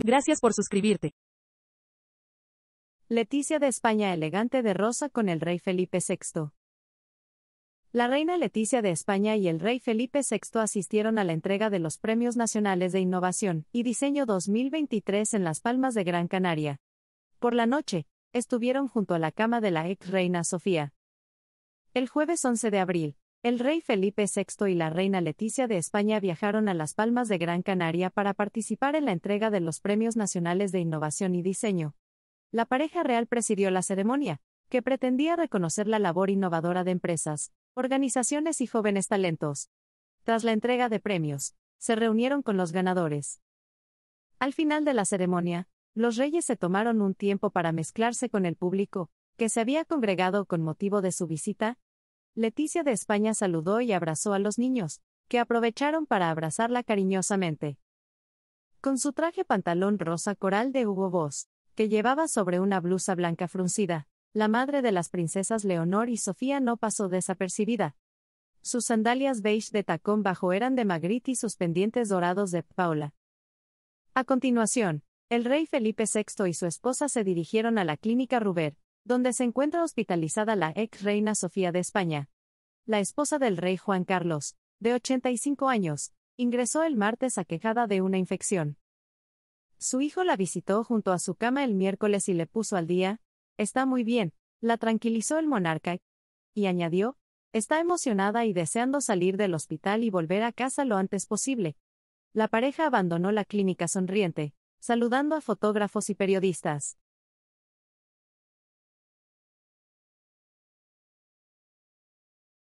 Gracias por suscribirte. Leticia de España elegante de rosa con el rey Felipe VI. La reina Leticia de España y el rey Felipe VI asistieron a la entrega de los Premios Nacionales de Innovación y Diseño 2023 en Las Palmas de Gran Canaria. Por la noche, estuvieron junto a la cama de la ex reina Sofía. El jueves 11 de abril, el rey Felipe VI y la reina Leticia de España viajaron a Las Palmas de Gran Canaria para participar en la entrega de los Premios Nacionales de Innovación y Diseño. La pareja real presidió la ceremonia, que pretendía reconocer la labor innovadora de empresas, organizaciones y jóvenes talentos. Tras la entrega de premios, se reunieron con los ganadores. Al final de la ceremonia, los reyes se tomaron un tiempo para mezclarse con el público, que se había congregado con motivo de su visita, Leticia de España saludó y abrazó a los niños, que aprovecharon para abrazarla cariñosamente. Con su traje pantalón rosa coral de Hugo Boss, que llevaba sobre una blusa blanca fruncida, la madre de las princesas Leonor y Sofía no pasó desapercibida. Sus sandalias beige de tacón bajo eran de Magritte y sus pendientes dorados de Paula. A continuación, el rey Felipe VI y su esposa se dirigieron a la clínica Ruber, donde se encuentra hospitalizada la ex reina Sofía de España. La esposa del rey Juan Carlos, de 85 años, ingresó el martes aquejada de una infección. Su hijo la visitó junto a su cama el miércoles y le puso al día, está muy bien, la tranquilizó el monarca, y añadió, está emocionada y deseando salir del hospital y volver a casa lo antes posible. La pareja abandonó la clínica sonriente, saludando a fotógrafos y periodistas.